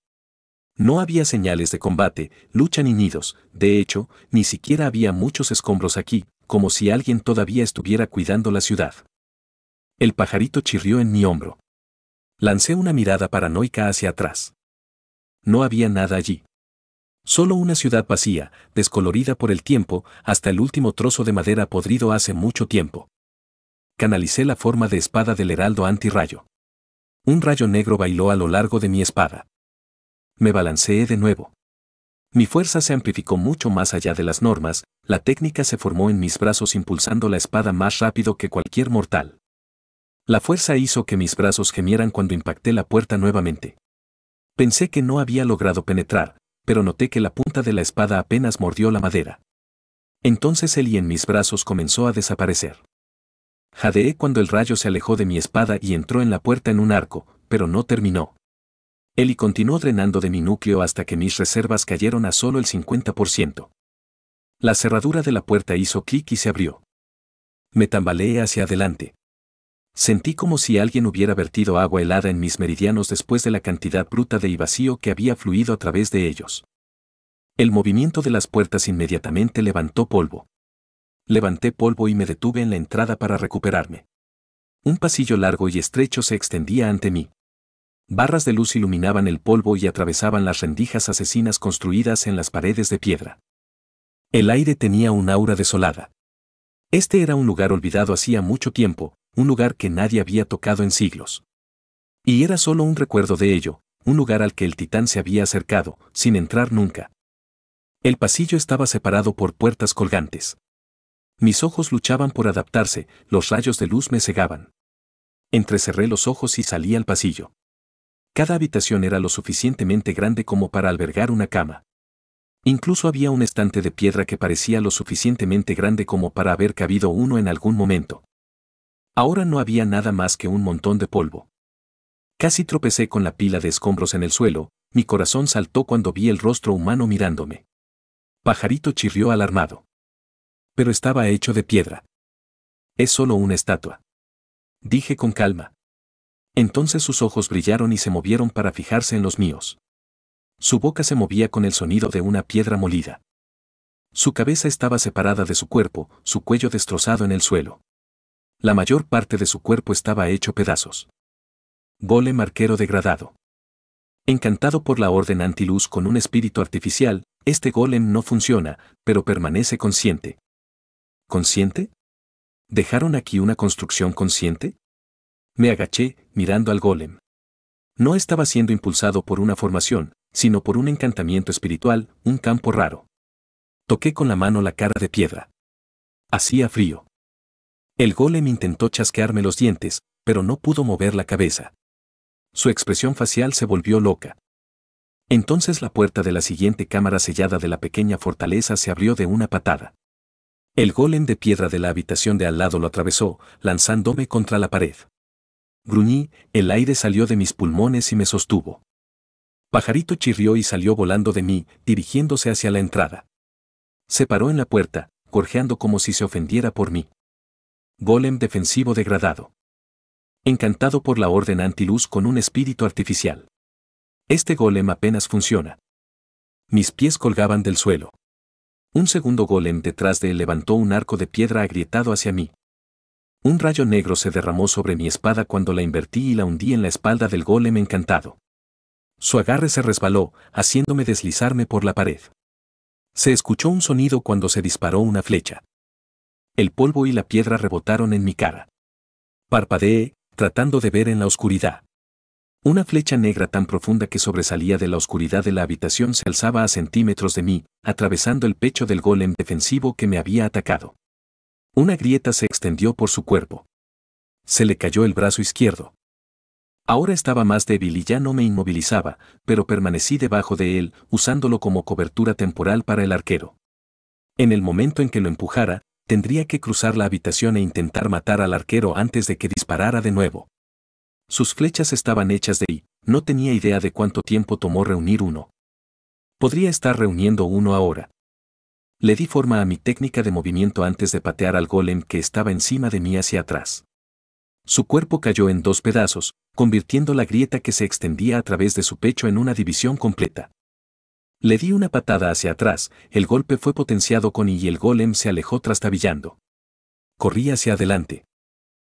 Speaker 1: No había señales de combate, lucha ni nidos, de hecho, ni siquiera había muchos escombros aquí, como si alguien todavía estuviera cuidando la ciudad. El pajarito chirrió en mi hombro. Lancé una mirada paranoica hacia atrás no había nada allí. Solo una ciudad vacía, descolorida por el tiempo, hasta el último trozo de madera podrido hace mucho tiempo. Canalicé la forma de espada del heraldo antirrayo. Un rayo negro bailó a lo largo de mi espada. Me balanceé de nuevo. Mi fuerza se amplificó mucho más allá de las normas, la técnica se formó en mis brazos impulsando la espada más rápido que cualquier mortal. La fuerza hizo que mis brazos gemieran cuando impacté la puerta nuevamente. Pensé que no había logrado penetrar, pero noté que la punta de la espada apenas mordió la madera. Entonces él y en mis brazos comenzó a desaparecer. Jadeé cuando el rayo se alejó de mi espada y entró en la puerta en un arco, pero no terminó. Eli continuó drenando de mi núcleo hasta que mis reservas cayeron a solo el 50%. La cerradura de la puerta hizo clic y se abrió. Me tambaleé hacia adelante. Sentí como si alguien hubiera vertido agua helada en mis meridianos después de la cantidad bruta de y vacío que había fluido a través de ellos. El movimiento de las puertas inmediatamente levantó polvo. Levanté polvo y me detuve en la entrada para recuperarme. Un pasillo largo y estrecho se extendía ante mí. Barras de luz iluminaban el polvo y atravesaban las rendijas asesinas construidas en las paredes de piedra. El aire tenía un aura desolada. Este era un lugar olvidado hacía mucho tiempo, un lugar que nadie había tocado en siglos. Y era solo un recuerdo de ello, un lugar al que el titán se había acercado, sin entrar nunca. El pasillo estaba separado por puertas colgantes. Mis ojos luchaban por adaptarse, los rayos de luz me cegaban. Entrecerré los ojos y salí al pasillo. Cada habitación era lo suficientemente grande como para albergar una cama. Incluso había un estante de piedra que parecía lo suficientemente grande como para haber cabido uno en algún momento. Ahora no había nada más que un montón de polvo. Casi tropecé con la pila de escombros en el suelo, mi corazón saltó cuando vi el rostro humano mirándome. Pajarito chirrió alarmado. Pero estaba hecho de piedra. Es solo una estatua. Dije con calma. Entonces sus ojos brillaron y se movieron para fijarse en los míos. Su boca se movía con el sonido de una piedra molida. Su cabeza estaba separada de su cuerpo, su cuello destrozado en el suelo. La mayor parte de su cuerpo estaba hecho pedazos. Golem arquero degradado. Encantado por la orden antiluz con un espíritu artificial, este golem no funciona, pero permanece consciente. ¿Consciente? ¿Dejaron aquí una construcción consciente? Me agaché, mirando al golem. No estaba siendo impulsado por una formación, sino por un encantamiento espiritual, un campo raro. Toqué con la mano la cara de piedra. Hacía frío. El golem intentó chasquearme los dientes, pero no pudo mover la cabeza. Su expresión facial se volvió loca. Entonces la puerta de la siguiente cámara sellada de la pequeña fortaleza se abrió de una patada. El golem de piedra de la habitación de al lado lo atravesó, lanzándome contra la pared. Gruñí, el aire salió de mis pulmones y me sostuvo. Pajarito chirrió y salió volando de mí, dirigiéndose hacia la entrada. Se paró en la puerta, gorjeando como si se ofendiera por mí. Golem defensivo degradado. Encantado por la orden antiluz con un espíritu artificial. Este golem apenas funciona. Mis pies colgaban del suelo. Un segundo golem detrás de él levantó un arco de piedra agrietado hacia mí. Un rayo negro se derramó sobre mi espada cuando la invertí y la hundí en la espalda del golem encantado. Su agarre se resbaló, haciéndome deslizarme por la pared. Se escuchó un sonido cuando se disparó una flecha. El polvo y la piedra rebotaron en mi cara. Parpadeé, tratando de ver en la oscuridad. Una flecha negra tan profunda que sobresalía de la oscuridad de la habitación se alzaba a centímetros de mí, atravesando el pecho del golem defensivo que me había atacado. Una grieta se extendió por su cuerpo. Se le cayó el brazo izquierdo. Ahora estaba más débil y ya no me inmovilizaba, pero permanecí debajo de él, usándolo como cobertura temporal para el arquero. En el momento en que lo empujara, tendría que cruzar la habitación e intentar matar al arquero antes de que disparara de nuevo. Sus flechas estaban hechas de ahí. no tenía idea de cuánto tiempo tomó reunir uno. Podría estar reuniendo uno ahora. Le di forma a mi técnica de movimiento antes de patear al golem que estaba encima de mí hacia atrás. Su cuerpo cayó en dos pedazos, convirtiendo la grieta que se extendía a través de su pecho en una división completa. Le di una patada hacia atrás, el golpe fue potenciado con y el golem se alejó trastabillando. Corrí hacia adelante.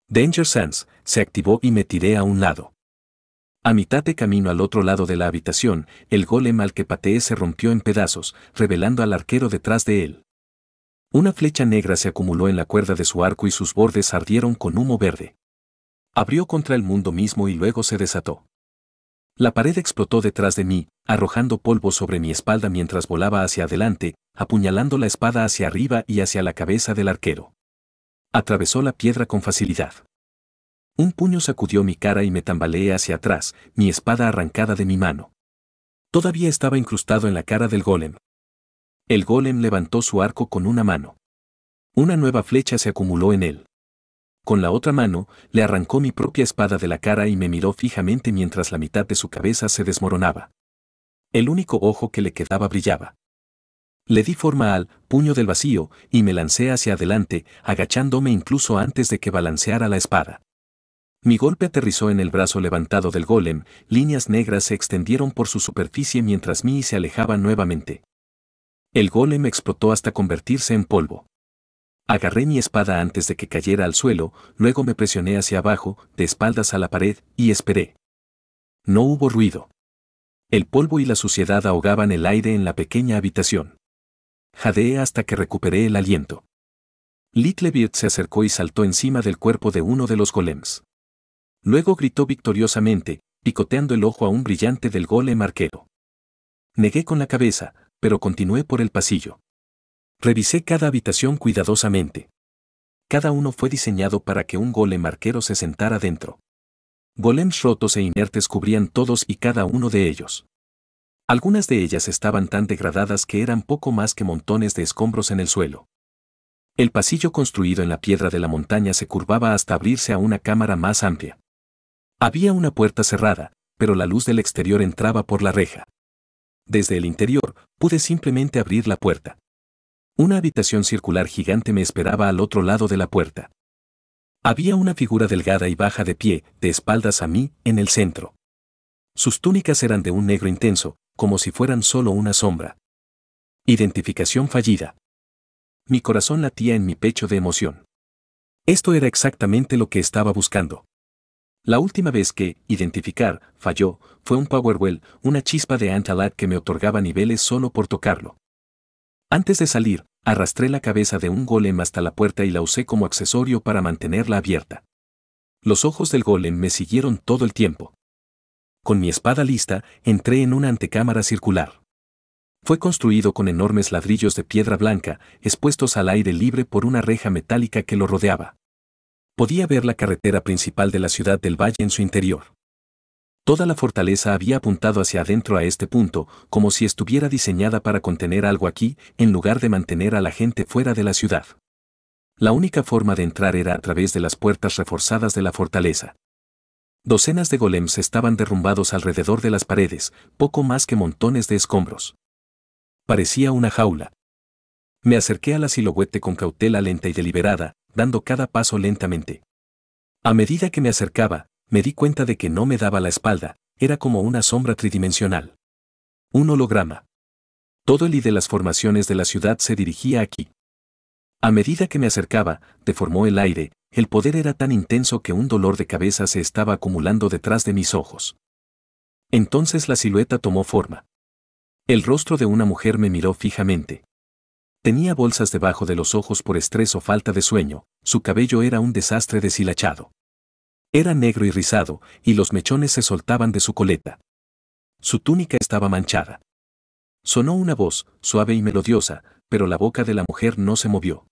Speaker 1: Danger Sense se activó y me tiré a un lado. A mitad de camino al otro lado de la habitación, el golem al que pateé se rompió en pedazos, revelando al arquero detrás de él. Una flecha negra se acumuló en la cuerda de su arco y sus bordes ardieron con humo verde. Abrió contra el mundo mismo y luego se desató. La pared explotó detrás de mí, arrojando polvo sobre mi espalda mientras volaba hacia adelante, apuñalando la espada hacia arriba y hacia la cabeza del arquero. Atravesó la piedra con facilidad. Un puño sacudió mi cara y me tambaleé hacia atrás, mi espada arrancada de mi mano. Todavía estaba incrustado en la cara del golem. El golem levantó su arco con una mano. Una nueva flecha se acumuló en él. Con la otra mano, le arrancó mi propia espada de la cara y me miró fijamente mientras la mitad de su cabeza se desmoronaba. El único ojo que le quedaba brillaba. Le di forma al puño del vacío y me lancé hacia adelante, agachándome incluso antes de que balanceara la espada. Mi golpe aterrizó en el brazo levantado del golem, líneas negras se extendieron por su superficie mientras mí se alejaba nuevamente. El golem explotó hasta convertirse en polvo. Agarré mi espada antes de que cayera al suelo, luego me presioné hacia abajo, de espaldas a la pared, y esperé. No hubo ruido. El polvo y la suciedad ahogaban el aire en la pequeña habitación. Jadeé hasta que recuperé el aliento. Littlebeard se acercó y saltó encima del cuerpo de uno de los golems. Luego gritó victoriosamente, picoteando el ojo a un brillante del golem arquero. Negué con la cabeza, pero continué por el pasillo. Revisé cada habitación cuidadosamente. Cada uno fue diseñado para que un golem marquero se sentara dentro. Golems rotos e inertes cubrían todos y cada uno de ellos. Algunas de ellas estaban tan degradadas que eran poco más que montones de escombros en el suelo. El pasillo construido en la piedra de la montaña se curvaba hasta abrirse a una cámara más amplia. Había una puerta cerrada, pero la luz del exterior entraba por la reja. Desde el interior, pude simplemente abrir la puerta. Una habitación circular gigante me esperaba al otro lado de la puerta. Había una figura delgada y baja de pie, de espaldas a mí, en el centro. Sus túnicas eran de un negro intenso, como si fueran solo una sombra. Identificación fallida. Mi corazón latía en mi pecho de emoción. Esto era exactamente lo que estaba buscando. La última vez que, identificar, falló, fue un Powerwell, una chispa de Antalad que me otorgaba niveles solo por tocarlo. Antes de salir, arrastré la cabeza de un golem hasta la puerta y la usé como accesorio para mantenerla abierta. Los ojos del golem me siguieron todo el tiempo. Con mi espada lista, entré en una antecámara circular. Fue construido con enormes ladrillos de piedra blanca, expuestos al aire libre por una reja metálica que lo rodeaba. Podía ver la carretera principal de la ciudad del valle en su interior. Toda la fortaleza había apuntado hacia adentro a este punto, como si estuviera diseñada para contener algo aquí, en lugar de mantener a la gente fuera de la ciudad. La única forma de entrar era a través de las puertas reforzadas de la fortaleza. Docenas de golems estaban derrumbados alrededor de las paredes, poco más que montones de escombros. Parecía una jaula. Me acerqué a la siluete con cautela lenta y deliberada, dando cada paso lentamente. A medida que me acercaba, me di cuenta de que no me daba la espalda, era como una sombra tridimensional. Un holograma. Todo el y de las formaciones de la ciudad se dirigía aquí. A medida que me acercaba, deformó el aire, el poder era tan intenso que un dolor de cabeza se estaba acumulando detrás de mis ojos. Entonces la silueta tomó forma. El rostro de una mujer me miró fijamente. Tenía bolsas debajo de los ojos por estrés o falta de sueño, su cabello era un desastre deshilachado. Era negro y rizado, y los mechones se soltaban de su coleta. Su túnica estaba manchada. Sonó una voz, suave y melodiosa, pero la boca de la mujer no se movió.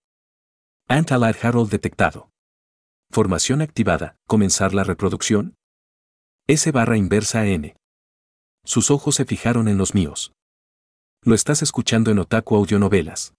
Speaker 1: Antalar Harold detectado. Formación activada, comenzar la reproducción. S barra inversa N. Sus ojos se fijaron en los míos. Lo estás escuchando en Otaku Audionovelas.